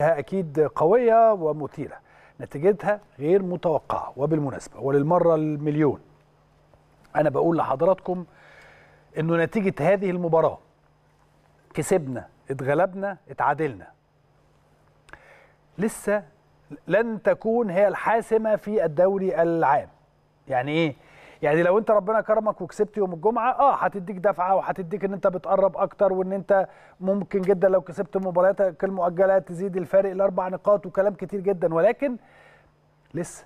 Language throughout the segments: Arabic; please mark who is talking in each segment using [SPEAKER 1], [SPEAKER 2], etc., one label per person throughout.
[SPEAKER 1] أكيد قوية ومثيرة نتيجتها غير متوقعة وبالمناسبة وللمرة المليون أنا بقول لحضراتكم أنه نتيجة هذه المباراة كسبنا اتغلبنا اتعادلنا لسه لن تكون هي الحاسمة في الدوري العام يعني إيه يعني لو انت ربنا كرمك وكسبت يوم الجمعه اه هتديك دفعه وهتديك ان انت بتقرب اكتر وان انت ممكن جدا لو كسبت مبارياتك المؤجله تزيد الفارق لاربع نقاط وكلام كتير جدا ولكن لسه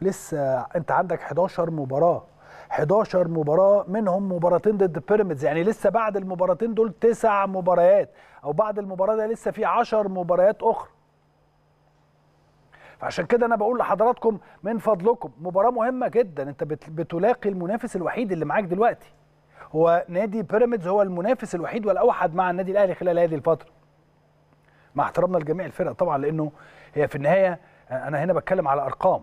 [SPEAKER 1] لسه انت عندك 11 مباراه 11 مباراه منهم مباراتين ضد بيراميدز يعني لسه بعد المباراتين دول تسع مباريات او بعد المباراه ده لسه في 10 مباريات اخرى فعشان كده انا بقول لحضراتكم من فضلكم مباراه مهمه جدا انت بتلاقي المنافس الوحيد اللي معاك دلوقتي هو نادي بيراميدز هو المنافس الوحيد والاوحد مع النادي الاهلي خلال هذه الفتره مع احترامنا لجميع الفرق طبعا لانه هي في النهايه آه، انا هنا بتكلم على ارقام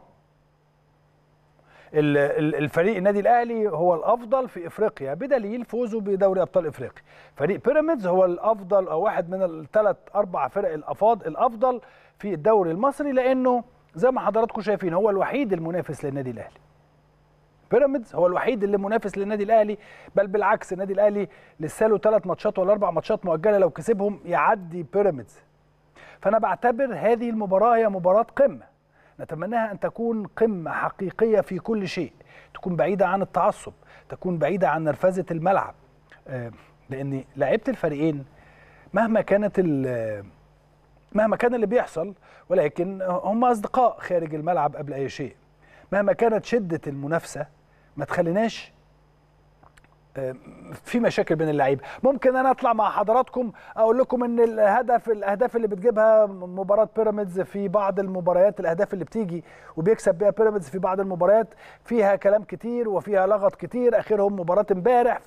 [SPEAKER 1] الفريق النادي الاهلي هو الافضل في افريقيا بدليل فوزه بدوري ابطال افريقيا فريق بيراميدز هو الافضل او واحد من الثلاث اربع فرق الافاض الافضل في الدوري المصري لانه زي ما حضراتكم شايفين هو الوحيد المنافس للنادي الاهلي بيراميدز هو الوحيد اللي منافس للنادي الاهلي بل بالعكس النادي الاهلي لسه له ثلاث ماتشات ولا اربع ماتشات مؤجله لو كسبهم يعدي بيراميدز فانا بعتبر هذه المباراه هي مباراه قمه نتمناها ان تكون قمه حقيقيه في كل شيء تكون بعيده عن التعصب تكون بعيده عن نرفزه الملعب آه، لان لعيبه الفريقين مهما كانت مهما كان اللي بيحصل ولكن هم أصدقاء خارج الملعب قبل أي شيء مهما كانت شدة المنافسة ما تخليناش آه، في مشاكل بين اللعيبه ممكن انا اطلع مع حضراتكم اقول لكم ان الهدف الاهداف اللي بتجيبها مباراه بيراميدز في بعض المباريات الاهداف اللي بتيجي وبيكسب بيها بيراميدز في بعض المباريات فيها كلام كتير وفيها لغط كتير اخرهم مباراه امبارح